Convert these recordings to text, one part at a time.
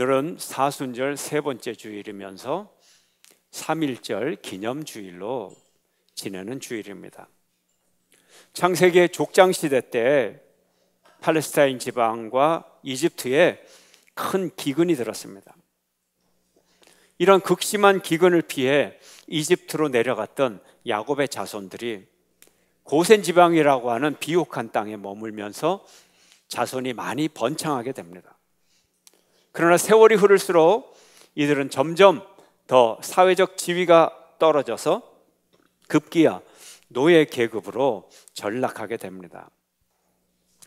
오늘은 사순절 세 번째 주일이면서 3일절 기념주일로 지내는 주일입니다. 창세기 족장 시대 때 팔레스타인 지방과 이집트에 큰 기근이 들었습니다. 이런 극심한 기근을 피해 이집트로 내려갔던 야곱의 자손들이 고센 지방이라고 하는 비옥한 땅에 머물면서 자손이 많이 번창하게 됩니다. 그러나 세월이 흐를수록 이들은 점점 더 사회적 지위가 떨어져서 급기야 노예 계급으로 전락하게 됩니다.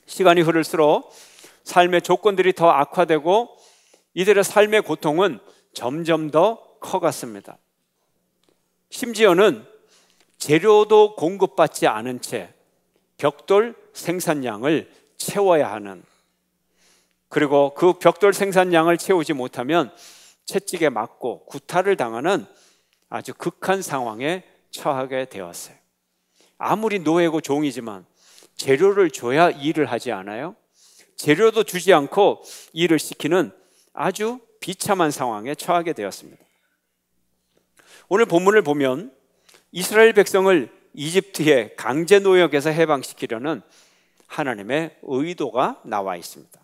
시간이 흐를수록 삶의 조건들이 더 악화되고 이들의 삶의 고통은 점점 더 커갔습니다. 심지어는 재료도 공급받지 않은 채 벽돌 생산량을 채워야 하는 그리고 그 벽돌 생산량을 채우지 못하면 채찍에 맞고 구타를 당하는 아주 극한 상황에 처하게 되었어요. 아무리 노예고 종이지만 재료를 줘야 일을 하지 않아요? 재료도 주지 않고 일을 시키는 아주 비참한 상황에 처하게 되었습니다. 오늘 본문을 보면 이스라엘 백성을 이집트의 강제 노역에서 해방시키려는 하나님의 의도가 나와 있습니다.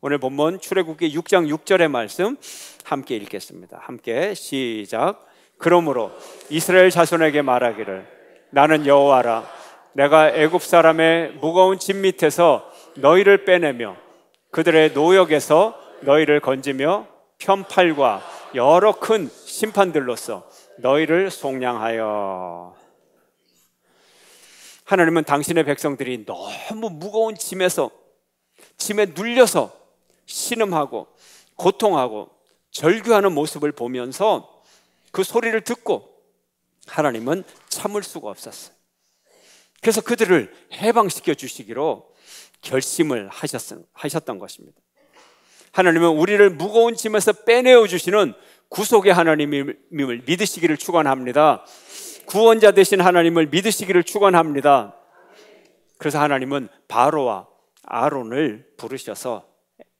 오늘 본문 출애굽기 6장 6절의 말씀 함께 읽겠습니다. 함께 시작. 그러므로 이스라엘 자손에게 말하기를 나는 여호와라 내가 애굽 사람의 무거운 짐 밑에서 너희를 빼내며 그들의 노역에서 너희를 건지며 편팔과 여러 큰 심판들로서 너희를 속량하여 하나님은 당신의 백성들이 너무 무거운 짐에서 짐에 눌려서 신음하고 고통하고 절규하는 모습을 보면서 그 소리를 듣고 하나님은 참을 수가 없었어요. 그래서 그들을 해방시켜 주시기로 결심을 하셨던 것입니다. 하나님은 우리를 무거운 짐에서 빼내어 주시는 구속의 하나님을 믿으시기를 축원합니다. 구원자 되신 하나님을 믿으시기를 축원합니다. 그래서 하나님은 바로와 아론을 부르셔서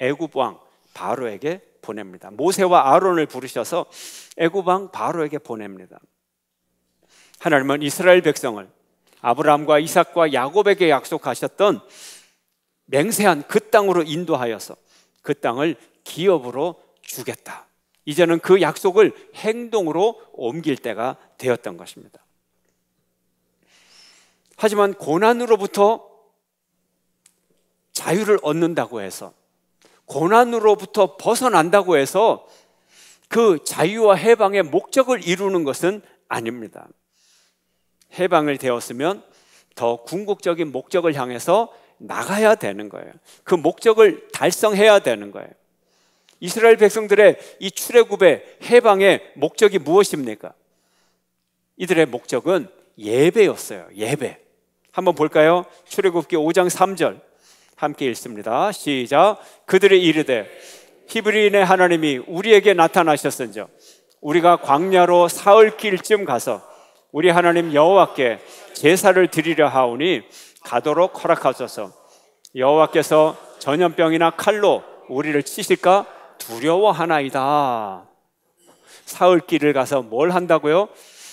애굽 왕 바로에게 보냅니다. 모세와 아론을 부르셔서 애굽 왕 바로에게 보냅니다. 하나님은 이스라엘 백성을 아브라함과 이삭과 야곱에게 약속하셨던 맹세한 그 땅으로 인도하여서 그 땅을 기업으로 주겠다. 이제는 그 약속을 행동으로 옮길 때가 되었던 것입니다. 하지만 고난으로부터 자유를 얻는다고 해서 고난으로부터 벗어난다고 해서 그 자유와 해방의 목적을 이루는 것은 아닙니다. 해방을 되었으면 더 궁극적인 목적을 향해서 나가야 되는 거예요. 그 목적을 달성해야 되는 거예요. 이스라엘 백성들의 이 출애굽의 해방의 목적이 무엇입니까? 이들의 목적은 예배였어요. 예배. 한번 볼까요? 출애굽기 5장 3절. 함께 읽습니다. 시작. 그들이 이르되 히브리인의 하나님이 우리에게 나타나셨은즉 우리가 광야로 사흘 길쯤 가서 우리 하나님 여호와께 제사를 드리려 하오니 가도록 허락하소서. 여호와께서 전염병이나 칼로 우리를 치실까 두려워하나이다. 사흘 길을 가서 뭘 한다고요?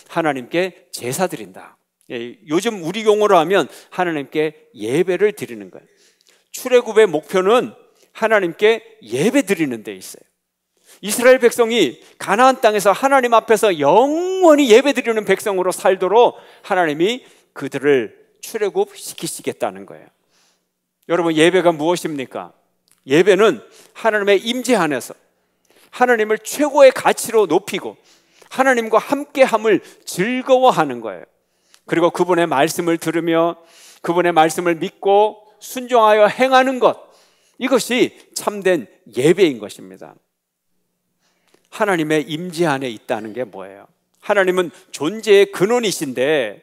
하나님께 제사 드린다. 예, 요즘 우리 용어로 하면 하나님께 예배를 드리는 거예요. 출애굽의 목표는 하나님께 예배 드리는 데 있어요. 이스라엘 백성이 가나안 땅에서 하나님 앞에서 영원히 예배 드리는 백성으로 살도록 하나님이 그들을 출애굽 시키시겠다는 거예요. 여러분 예배가 무엇입니까? 예배는 하나님의 임재 안에서 하나님을 최고의 가치로 높이고 하나님과 함께함을 즐거워하는 거예요. 그리고 그분의 말씀을 들으며 그분의 말씀을 믿고 순종하여 행하는 것 이것이 참된 예배인 것입니다. 하나님의 임재 안에 있다는 게 뭐예요? 하나님은 존재의 근원이신데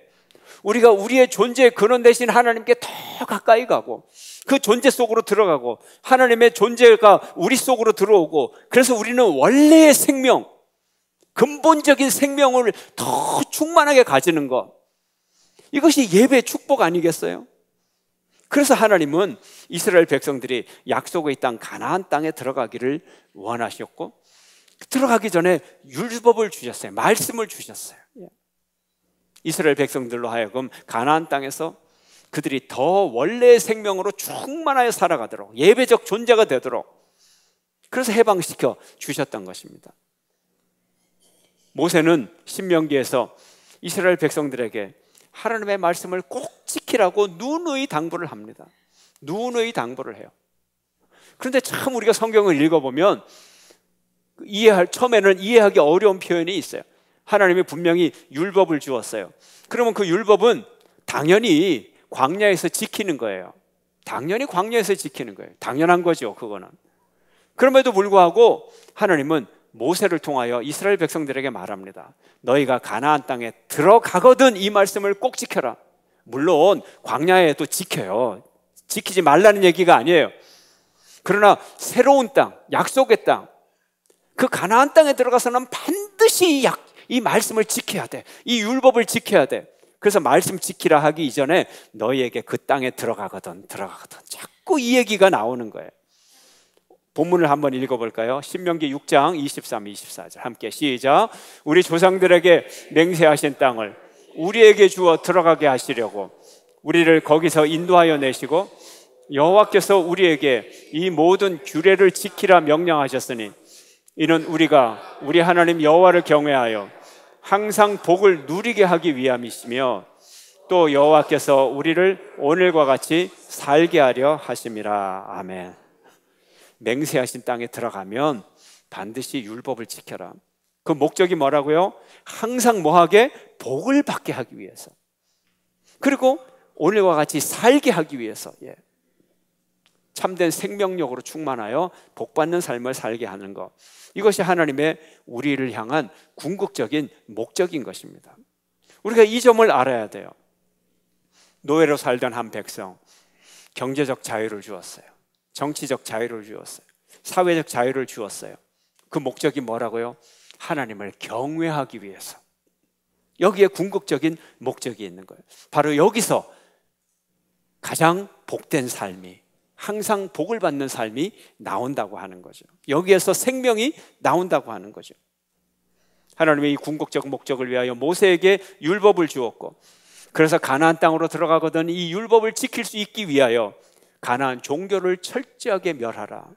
우리가 우리의 존재의 근원 대신 하나님께 더 가까이 가고 그 존재 속으로 들어가고 하나님의 존재가 우리 속으로 들어오고 그래서 우리는 원래의 생명 근본적인 생명을 더 충만하게 가지는 것 이것이 예배 축복 아니겠어요? 그래서 하나님은 이스라엘 백성들이 약속의 땅 가나안 땅에 들어가기를 원하셨고 들어가기 전에 율법을 주셨어요. 말씀을 주셨어요. 예. 이스라엘 백성들로 하여금 가나안 땅에서 그들이 더 원래의 생명으로 충만하여 살아가도록 예배적 존재가 되도록 그래서 해방시켜 주셨던 것입니다. 모세는 신명기에서 이스라엘 백성들에게 하나님의 말씀을 꼭 지키라고 눈의 당부를 합니다. 누누 당부를 해요. 그런데 참 우리가 성경을 읽어보면 이해할 처음에는 이해하기 어려운 표현이 있어요. 하나님이 분명히 율법을 주었어요. 그러면 그 율법은 당연히 광야에서 지키는 거예요. 당연히 광야에서 지키는 거예요. 당연한 거죠, 그거는. 그럼에도 불구하고 하나님은 모세를 통하여 이스라엘 백성들에게 말합니다. 너희가 가나안 땅에 들어가거든 이 말씀을 꼭 지켜라. 물론 광야에도 지켜요. 지키지 말라는 얘기가 아니에요. 그러나 새로운 땅, 약속의 땅, 그 가나안 땅에 들어가서는 반드시 이, 약, 이 말씀을 지켜야 돼. 이 율법을 지켜야 돼. 그래서 말씀 지키라 하기 이전에 너희에게 그 땅에 들어가거든 들어가거든 자꾸 이 얘기가 나오는 거예요. 본문을 한번 읽어볼까요? 신명기 6장 23, 24절 함께 시작 우리 조상들에게 맹세하신 땅을 우리에게 주어 들어가게 하시려고 우리를 거기서 인도하여 내시고 여호와께서 우리에게 이 모든 규례를 지키라 명령하셨으니 이는 우리가 우리 하나님 여호와를 경외하여 항상 복을 누리게 하기 위함이시며 또 여호와께서 우리를 오늘과 같이 살게 하려 하심이라 아멘. 맹세하신 땅에 들어가면 반드시 율법을 지켜라. 그 목적이 뭐라고요? 항상 뭐하게? 복을 받게 하기 위해서. 그리고 오늘과 같이 살게 하기 위해서. 예. 참된 생명력으로 충만하여 복받는 삶을 살게 하는 것. 이것이 하나님의 우리를 향한 궁극적인 목적인 것입니다. 우리가 이 점을 알아야 돼요. 노예로 살던 한 백성, 경제적 자유를 주었어요. 정치적 자유를 주었어요. 사회적 자유를 주었어요. 그 목적이 뭐라고요? 하나님을 경외하기 위해서. 여기에 궁극적인 목적이 있는 거예요. 바로 여기서 가장 복된 삶이 항상 복을 받는 삶이 나온다고 하는 거죠. 여기에서 생명이 나온다고 하는 거죠. 하나님의 이 궁극적 목적을 위하여 모세에게 율법을 주었고 그래서 가나안 땅으로 들어가거든 이 율법을 지킬 수 있기 위하여 가나안 종교를 철저하게 멸하라.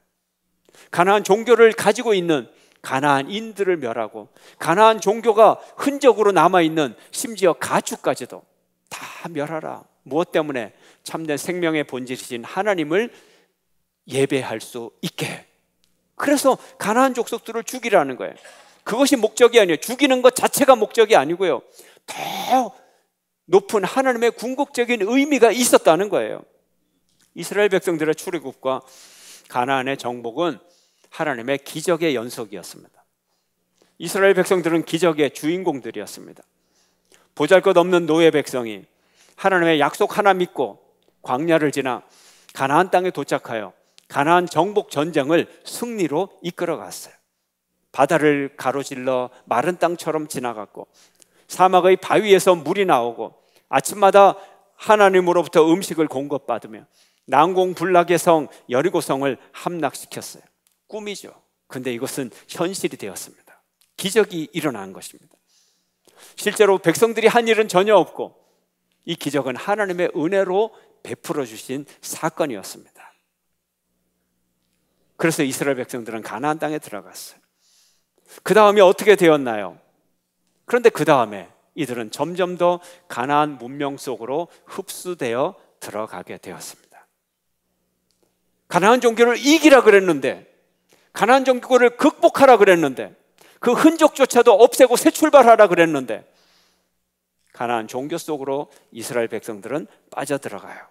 가나안 종교를 가지고 있는 가나안인들을 멸하고 가나안 종교가 흔적으로 남아 있는 심지어 가축까지도 다 멸하라. 무엇 때문에 참된 생명의 본질이신 하나님을 예배할 수 있게. 그래서 가나안 족속들을 죽이라는 거예요. 그것이 목적이 아니에요. 죽이는 것 자체가 목적이 아니고요. 더 높은 하나님의 궁극적인 의미가 있었다는 거예요. 이스라엘 백성들의 출애굽과 가나안의 정복은 하나님의 기적의 연속이었습니다. 이스라엘 백성들은 기적의 주인공들이었습니다. 보잘 것 없는 노예 백성이 하나님의 약속 하나 믿고 광야를 지나 가나안 땅에 도착하여 가나안 정복 전쟁을 승리로 이끌어 갔어요. 바다를 가로질러 마른 땅처럼 지나갔고 사막의 바위에서 물이 나오고 아침마다 하나님으로부터 음식을 공급받으며 난공불락의 성 여리고성을 함락시켰어요. 꿈이죠. 근데 이것은 현실이 되었습니다. 기적이 일어난 것입니다. 실제로 백성들이 한 일은 전혀 없고 이 기적은 하나님의 은혜로 베풀어 주신 사건이었습니다. 그래서 이스라엘 백성들은 가나안 땅에 들어갔어요. 그 다음에 어떻게 되었나요? 그런데 그 다음에 이들은 점점 더 가나안 문명 속으로 흡수되어 들어가게 되었습니다. 가나안 종교를 이기라 그랬는데 가난 정교를 극복하라 그랬는데 그 흔적조차도 없애고 새 출발하라 그랬는데 가난 종교 속으로 이스라엘 백성들은 빠져들어가요.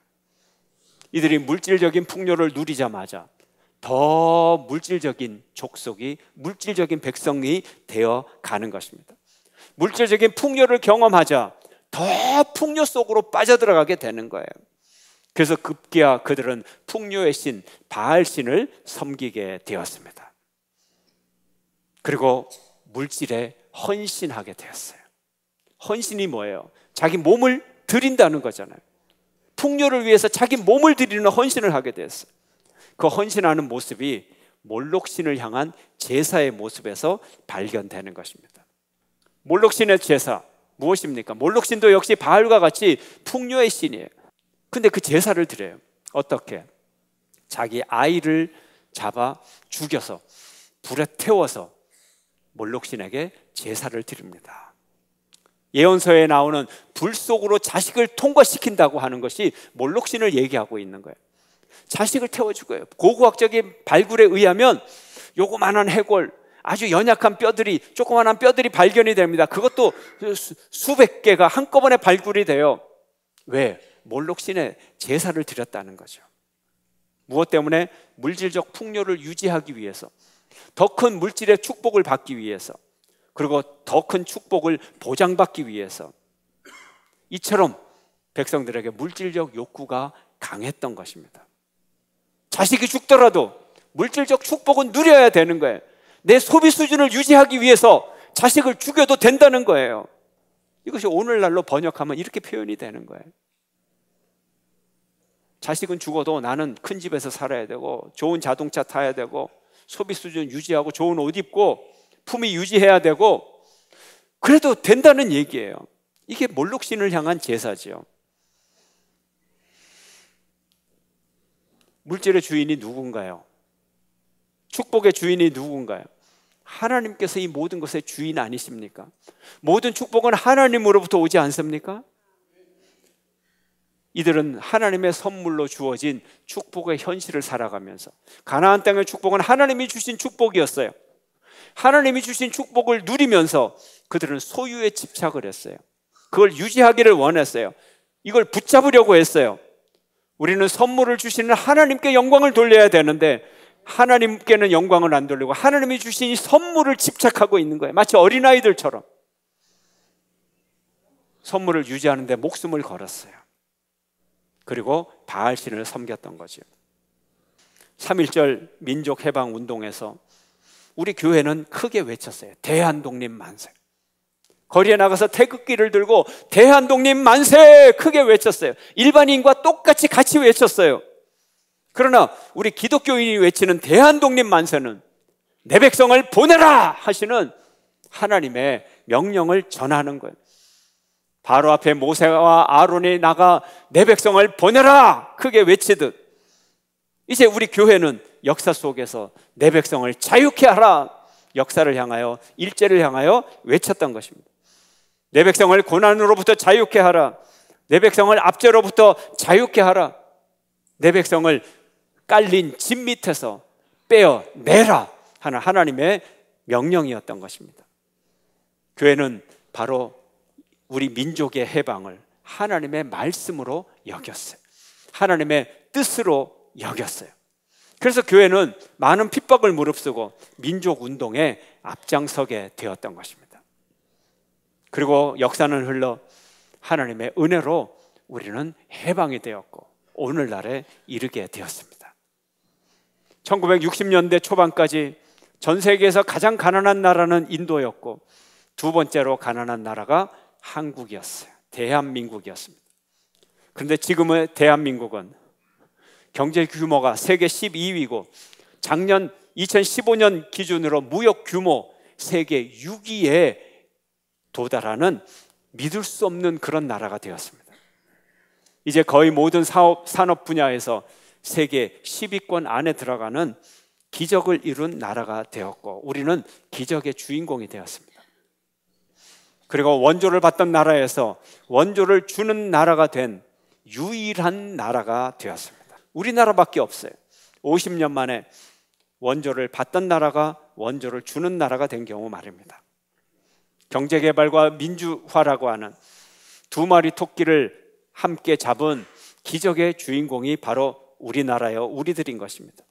이들이 물질적인 풍요를 누리자마자 더 물질적인 족속이 물질적인 백성이 되어 가는 것입니다. 물질적인 풍요를 경험하자 더 풍요 속으로 빠져들어가게 되는 거예요. 그래서 급기야 그들은 풍요의 신 바알신을 섬기게 되었습니다. 그리고 물질에 헌신하게 되었어요. 헌신이 뭐예요? 자기 몸을 드린다는 거잖아요. 풍요를 위해서 자기 몸을 드리는 헌신을 하게 되었어요. 그 헌신하는 모습이 몰록신을 향한 제사의 모습에서 발견되는 것입니다. 몰록신의 제사 무엇입니까? 몰록신도 역시 바알과 같이 풍요의 신이에요. 근데 그 제사를 드려요. 어떻게? 자기 아이를 잡아 죽여서 불에 태워서 몰록신에게 제사를 드립니다. 예언서에 나오는 불 속으로 자식을 통과시킨다고 하는 것이 몰록신을 얘기하고 있는 거예요. 자식을 태워주고요. 고고학적인 발굴에 의하면 요거만한 해골, 아주 연약한 뼈들이, 조그만한 뼈들이 발견이 됩니다. 그것도 수백 개가 한꺼번에 발굴이 돼요. 왜? 몰록신에 제사를 드렸다는 거죠. 무엇 때문에 물질적 풍요를 유지하기 위해서 더 큰 물질의 축복을 받기 위해서 그리고 더 큰 축복을 보장받기 위해서 이처럼 백성들에게 물질적 욕구가 강했던 것입니다. 자식이 죽더라도 물질적 축복은 누려야 되는 거예요. 내 소비 수준을 유지하기 위해서 자식을 죽여도 된다는 거예요. 이것이 오늘날로 번역하면 이렇게 표현이 되는 거예요. 자식은 죽어도 나는 큰 집에서 살아야 되고 좋은 자동차 타야 되고 소비 수준 유지하고 좋은 옷 입고 품위 유지해야 되고 그래도 된다는 얘기예요. 이게 몰록신을 향한 제사지요. 물질의 주인이 누군가요? 축복의 주인이 누군가요? 하나님께서 이 모든 것의 주인 아니십니까? 모든 축복은 하나님으로부터 오지 않습니까? 이들은 하나님의 선물로 주어진 축복의 현실을 살아가면서 가나안 땅의 축복은 하나님이 주신 축복이었어요. 하나님이 주신 축복을 누리면서 그들은 소유에 집착을 했어요. 그걸 유지하기를 원했어요. 이걸 붙잡으려고 했어요. 우리는 선물을 주시는 하나님께 영광을 돌려야 되는데 하나님께는 영광을 안 돌리고 하나님이 주신 이 선물을 집착하고 있는 거예요. 마치 어린아이들처럼 선물을 유지하는데 목숨을 걸었어요. 그리고 바알 신을 섬겼던 거죠. 3.1절 민족 해방 운동에서 우리 교회는 크게 외쳤어요. 대한 독립 만세. 거리에 나가서 태극기를 들고 대한 독립 만세 크게 외쳤어요. 일반인과 똑같이 같이 외쳤어요. 그러나 우리 기독교인이 외치는 대한 독립 만세는 내 백성을 보내라 하시는 하나님의 명령을 전하는 거예요. 바로 앞에 모세와 아론이 나가 내 백성을 보내라! 크게 외치듯 이제 우리 교회는 역사 속에서 내 백성을 자유케 하라! 역사를 향하여 일제를 향하여 외쳤던 것입니다. 내 백성을 고난으로부터 자유케 하라. 내 백성을 압제로부터 자유케 하라. 내 백성을 깔린 집 밑에서 빼어 내라 하는 하나님의 명령이었던 것입니다. 교회는 바로 우리 민족의 해방을 하나님의 말씀으로 여겼어요. 하나님의 뜻으로 여겼어요. 그래서 교회는 많은 핍박을 무릅쓰고 민족 운동에 앞장서게 되었던 것입니다. 그리고 역사는 흘러 하나님의 은혜로 우리는 해방이 되었고 오늘날에 이르게 되었습니다. 1960년대 초반까지 전 세계에서 가장 가난한 나라는 인도였고 두 번째로 가난한 나라가 한국이었어요. 대한민국이었습니다. 그런데 지금의 대한민국은 경제 규모가 세계 12위고 작년 2015년 기준으로 무역 규모 세계 6위에 도달하는 믿을 수 없는 그런 나라가 되었습니다. 이제 거의 모든 사업, 산업 분야에서 세계 10위권 안에 들어가는 기적을 이룬 나라가 되었고 우리는 기적의 주인공이 되었습니다. 그리고 원조를 받던 나라에서 원조를 주는 나라가 된 유일한 나라가 되었습니다. 우리나라밖에 없어요. 50년 만에 원조를 받던 나라가 원조를 주는 나라가 된 경우 말입니다. 경제개발과 민주화라고 하는 두 마리 토끼를 함께 잡은 기적의 주인공이 바로 우리나라요 우리들인 것입니다.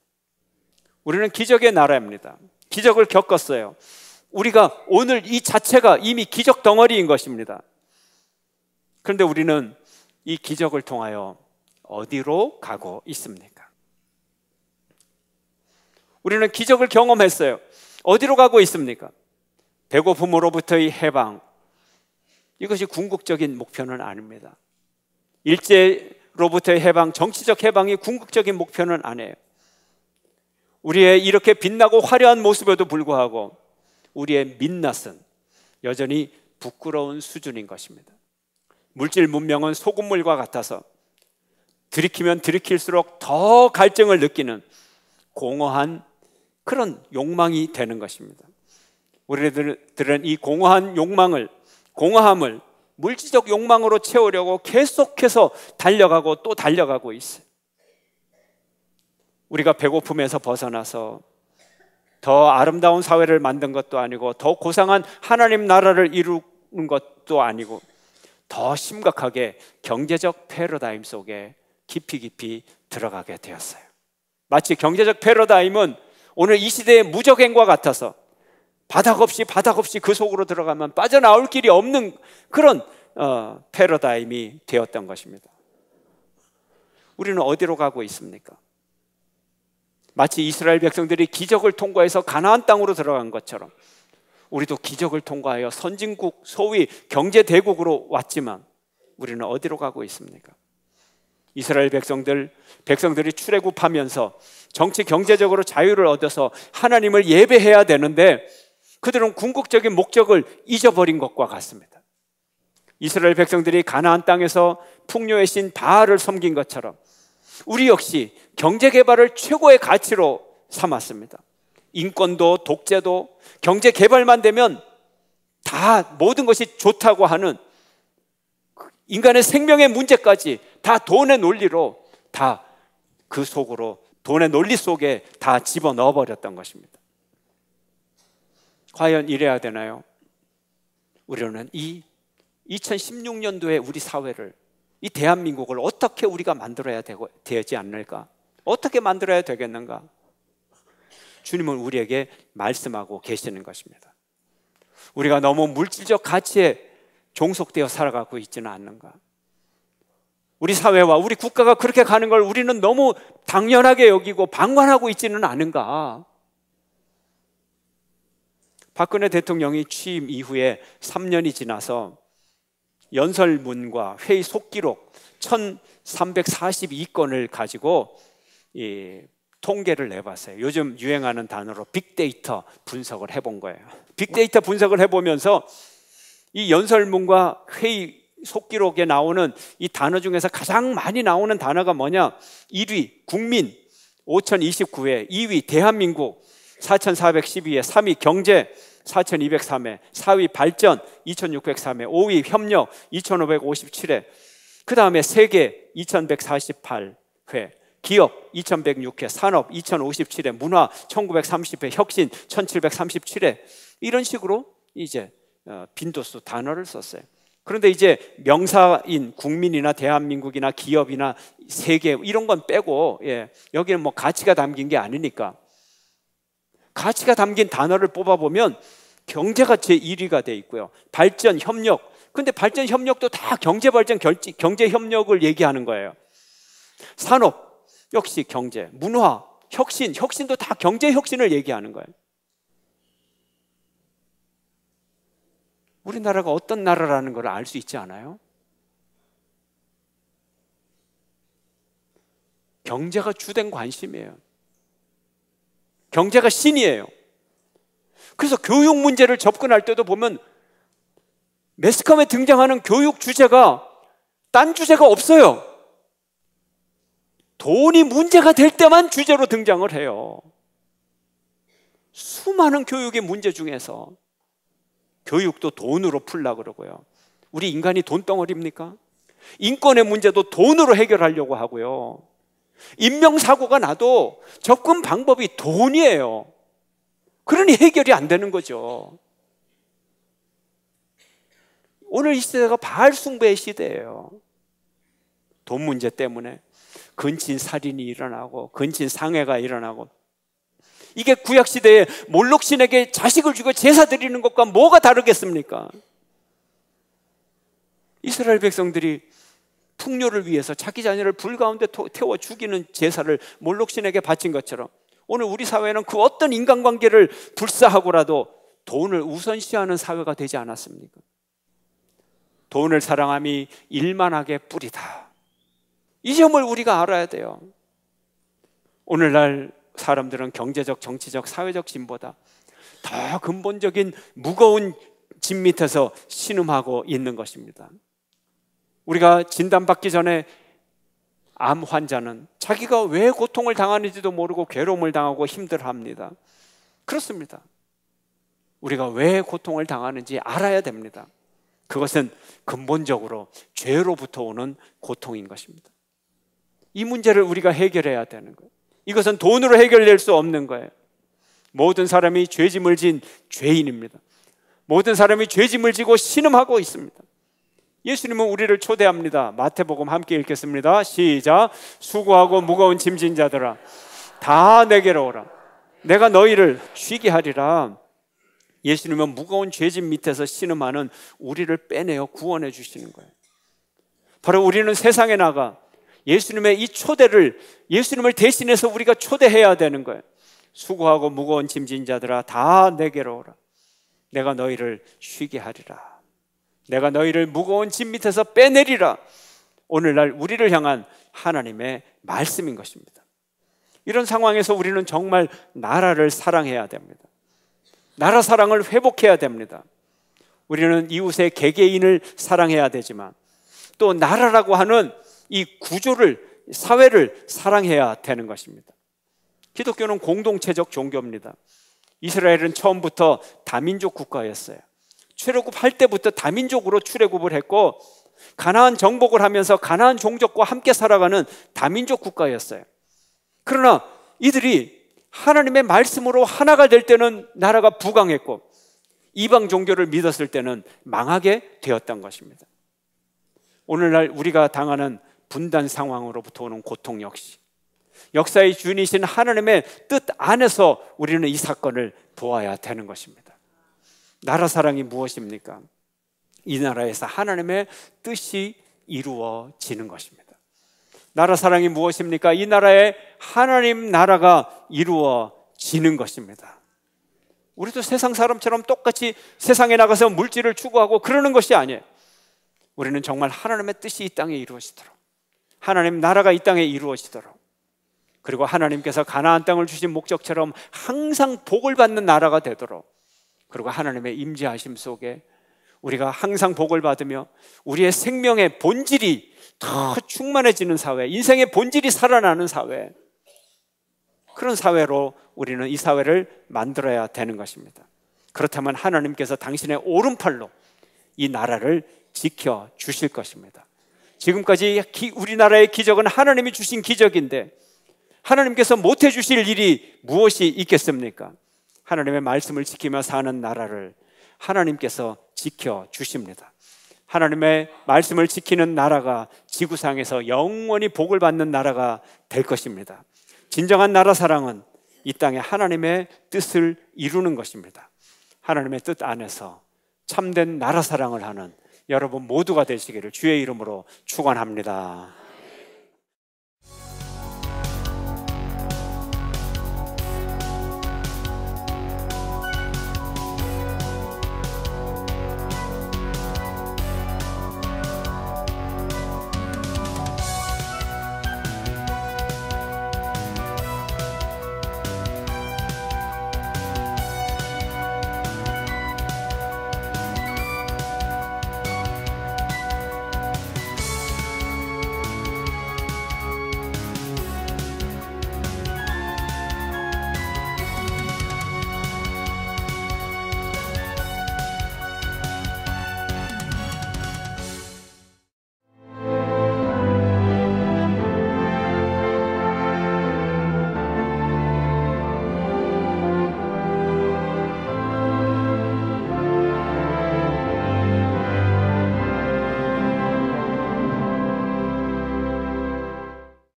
우리는 기적의 나라입니다. 기적을 겪었어요. 우리가 오늘 이 자체가 이미 기적 덩어리인 것입니다. 그런데 우리는 이 기적을 통하여 어디로 가고 있습니까? 우리는 기적을 경험했어요. 어디로 가고 있습니까? 배고픔으로부터의 해방. 이것이 궁극적인 목표는 아닙니다. 일제로부터의 해방, 정치적 해방이 궁극적인 목표는 아니에요. 우리의 이렇게 빛나고 화려한 모습에도 불구하고 우리의 민낯은 여전히 부끄러운 수준인 것입니다. 물질 문명은 소금물과 같아서 들이키면 들이킬수록 더 갈증을 느끼는 공허한 그런 욕망이 되는 것입니다. 우리들은 이 공허한 욕망을, 공허함을 물질적 욕망으로 채우려고 계속해서 달려가고 또 달려가고 있어요. 우리가 배고픔에서 벗어나서 더 아름다운 사회를 만든 것도 아니고 더 고상한 하나님 나라를 이루는 것도 아니고 더 심각하게 경제적 패러다임 속에 깊이 깊이 들어가게 되었어요. 마치 경제적 패러다임은 오늘 이 시대의 무적행과 같아서 바닥 없이 바닥 없이 그 속으로 들어가면 빠져나올 길이 없는 그런 어, 패러다임이 되었던 것입니다. 우리는 어디로 가고 있습니까? 마치 이스라엘 백성들이 기적을 통과해서 가나안 땅으로 들어간 것처럼 우리도 기적을 통과하여 선진국 소위 경제 대국으로 왔지만 우리는 어디로 가고 있습니까? 이스라엘 백성들 백성들이 출애굽하면서 정치 경제적으로 자유를 얻어서 하나님을 예배해야 되는데 그들은 궁극적인 목적을 잊어버린 것과 같습니다. 이스라엘 백성들이 가나안 땅에서 풍요의 신 바알을 섬긴 것처럼 우리 역시 경제 개발을 최고의 가치로 삼았습니다. 인권도 독재도 경제 개발만 되면 다 모든 것이 좋다고 하는 그 인간의 생명의 문제까지 다 돈의 논리로 다 그 속으로 돈의 논리 속에 다 집어 넣어 버렸던 것입니다. 과연 이래야 되나요? 우리는 이 2016년도에 우리 사회를 이 대한민국을 어떻게 우리가 만들어야 되고, 되지 않을까? 어떻게 만들어야 되겠는가? 주님은 우리에게 말씀하고 계시는 것입니다. 우리가 너무 물질적 가치에 종속되어 살아가고 있지는 않는가? 우리 사회와 우리 국가가 그렇게 가는 걸 우리는 너무 당연하게 여기고 방관하고 있지는 않은가? 박근혜 대통령이 취임 이후에 3년이 지나서 연설문과 회의 속기록 1342건을 가지고 이 통계를 내봤어요. 요즘 유행하는 단어로 빅데이터 분석을 해본 거예요. 빅데이터 분석을 해보면서 이 연설문과 회의 속기록에 나오는 이 단어 중에서 가장 많이 나오는 단어가 뭐냐? 1위 국민 5029회, 2위 대한민국 4412에 3위 경제 4203에 4위 발전 2603에 5위 협력 2557에 그 다음에 세계 2148회 기업 2106회 산업 2057회 문화 1930회 혁신 1737회 이런 식으로 이제 어, 빈도수 단어를 썼어요. 그런데 이제 명사인 국민이나 대한민국이나 기업이나 세계 이런 건 빼고 예, 여기는 뭐 가치가 담긴 게 아니니까 가치가 담긴 단어를 뽑아보면 경제가 제 1위가 돼 있고요. 발전, 협력. 근데 발전 협력도 다 경제 발전 결지, 경제 협력을 얘기하는 거예요. 산업 역시 경제, 문화, 혁신, 혁신도 다 경제 혁신을 얘기하는 거예요. 우리나라가 어떤 나라라는 걸 알 수 있지 않아요? 경제가 주된 관심이에요. 경제가 신이에요. 그래서 교육 문제를 접근할 때도 보면 매스컴에 등장하는 교육 주제가 딴 주제가 없어요. 돈이 문제가 될 때만 주제로 등장을 해요. 수많은 교육의 문제 중에서 교육도 돈으로 풀라 그러고요. 우리 인간이 돈덩어리입니까? 인권의 문제도 돈으로 해결하려고 하고요. 인명사고가 나도 접근 방법이 돈이에요. 그러니 해결이 안 되는 거죠. 오늘 이 시대가 바 숭배의 시대예요. 돈 문제 때문에 근친 살인이 일어나고 근친 상해가 일어나고 이게 구약 시대에 몰록신에게 자식을 주고 제사 드리는 것과 뭐가 다르겠습니까? 이스라엘 백성들이 풍요를 위해서 자기 자녀를 불 가운데 태워 죽이는 제사를 몰록신에게 바친 것처럼 오늘 우리 사회는 그 어떤 인간관계를 불사하고라도 돈을 우선시하는 사회가 되지 않았습니까? 돈을 사랑함이 일만하게 뿌리다. 이 점을 우리가 알아야 돼요. 오늘날 사람들은 경제적, 정치적, 사회적 짐보다 더 근본적인 무거운 짐 밑에서 신음하고 있는 것입니다. 우리가 진단받기 전에 암 환자는 자기가 왜 고통을 당하는지도 모르고 괴로움을 당하고 힘들합니다. 그렇습니다. 우리가 왜 고통을 당하는지 알아야 됩니다. 그것은 근본적으로 죄로부터 오는 고통인 것입니다. 이 문제를 우리가 해결해야 되는 거예요. 이것은 돈으로 해결될 수 없는 거예요. 모든 사람이 죄짐을 진 죄인입니다. 모든 사람이 죄짐을 지고 신음하고 있습니다. 예수님은 우리를 초대합니다. 마태복음 함께 읽겠습니다. 시작. 수고하고 무거운 짐진 자들아 다 내게로 오라. 내가 너희를 쉬게 하리라. 예수님은 무거운 죄짐 밑에서 신음하는 우리를 빼내어 구원해 주시는 거예요. 바로 우리는 세상에 나가 예수님의 이 초대를 예수님을 대신해서 우리가 초대해야 되는 거예요. 수고하고 무거운 짐진 자들아 다 내게로 오라. 내가 너희를 쉬게 하리라. 내가 너희를 무거운 짐 밑에서 빼내리라. 오늘날 우리를 향한 하나님의 말씀인 것입니다. 이런 상황에서 우리는 정말 나라를 사랑해야 됩니다. 나라 사랑을 회복해야 됩니다. 우리는 이웃의 개개인을 사랑해야 되지만 또 나라라고 하는 이 구조를 사회를 사랑해야 되는 것입니다. 기독교는 공동체적 종교입니다. 이스라엘은 처음부터 다민족 국가였어요. 출애굽 할 때부터 다민족으로 출애굽을 했고 가나안 정복을 하면서 가나안 종족과 함께 살아가는 다민족 국가였어요. 그러나 이들이 하나님의 말씀으로 하나가 될 때는 나라가 부강했고 이방 종교를 믿었을 때는 망하게 되었던 것입니다. 오늘날 우리가 당하는 분단 상황으로부터 오는 고통 역시 역사의 주인이신 하나님의 뜻 안에서 우리는 이 사건을 보아야 되는 것입니다. 나라 사랑이 무엇입니까? 이 나라에서 하나님의 뜻이 이루어지는 것입니다. 나라 사랑이 무엇입니까? 이 나라에 하나님 나라가 이루어지는 것입니다. 우리도 세상 사람처럼 똑같이 세상에 나가서 물질을 추구하고 그러는 것이 아니에요. 우리는 정말 하나님의 뜻이 이 땅에 이루어지도록 하나님 나라가 이 땅에 이루어지도록 그리고 하나님께서 가나안 땅을 주신 목적처럼 항상 복을 받는 나라가 되도록 그리고 하나님의 임재하심 속에 우리가 항상 복을 받으며 우리의 생명의 본질이 더 충만해지는 사회, 인생의 본질이 살아나는 사회, 그런 사회로 우리는 이 사회를 만들어야 되는 것입니다. 그렇다면 하나님께서 당신의 오른팔로 이 나라를 지켜 주실 것입니다. 지금까지 우리나라의 기적은 하나님이 주신 기적인데 하나님께서 못 해 주실 일이 무엇이 있겠습니까? 하나님의 말씀을 지키며 사는 나라를 하나님께서 지켜 주십니다. 하나님의 말씀을 지키는 나라가 지구상에서 영원히 복을 받는 나라가 될 것입니다. 진정한 나라 사랑은 이 땅에 하나님의 뜻을 이루는 것입니다. 하나님의 뜻 안에서 참된 나라 사랑을 하는 여러분 모두가 되시기를 주의 이름으로 축원합니다.